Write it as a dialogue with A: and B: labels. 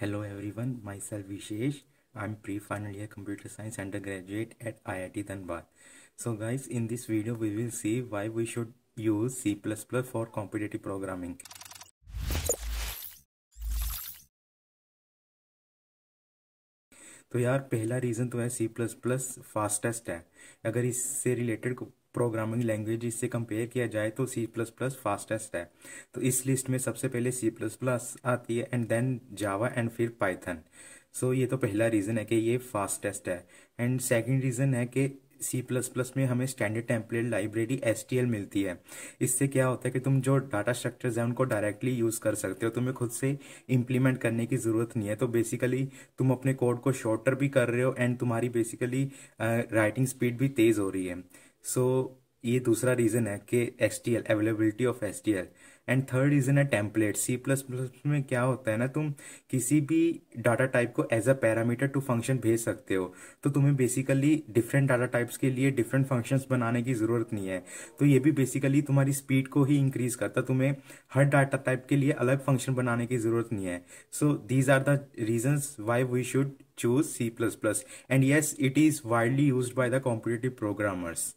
A: hello everyone myself Vishesh I am pre final year computer science undergraduate at IIT Dhanbad so guys in this video we will see why we should use C plus plus for competitive programming तो यार पहला reason तो है सी plus plus fastest है अगर इससे related programming language से compare किया जाए तो सी प्लस प्लस फास्टेस्ट है तो इस लिस्ट में सबसे पहले सी प्लस प्लस आती है एंड देन जावा एंड फिर पाइथन सो ये तो पहला रीज़न है कि ये फास्टेस्ट है एंड सेकेंड रीज़न है कि सी प्लस प्लस में हमें स्टैंडर्ड टेम्पलेट लाइब्रेरी एस मिलती है इससे क्या होता है कि तुम जो डाटा स्ट्रक्चर्स हैं उनको डायरेक्टली यूज़ कर सकते हो तुम्हें खुद से इम्प्लीमेंट करने की ज़रूरत नहीं है तो बेसिकली तुम अपने कोड को शॉर्टर भी कर रहे हो एंड तुम्हारी बेसिकली राइटिंग स्पीड भी तेज़ हो रही है सो so, ये दूसरा रीज़न है कि S T L availability of S T L and third reason है टेम्पलेट सी प्लस प्लस में क्या होता है ना तुम किसी भी डाटा टाइप को as a parameter to function भेज सकते हो तो तुम्हें बेसिकली डिफरेंट डाटा टाइप्स के लिए डिफरेंट फंक्शंस बनाने की ज़रूरत नहीं है तो ये भी बेसिकली तुम्हारी स्पीड को ही इंक्रीज करता तुम्हें हर डाटा टाइप के लिए अलग फंक्शन बनाने की ज़रूरत नहीं है so these are the reasons why we should choose C plus plus and yes it is widely use by the competitive programmers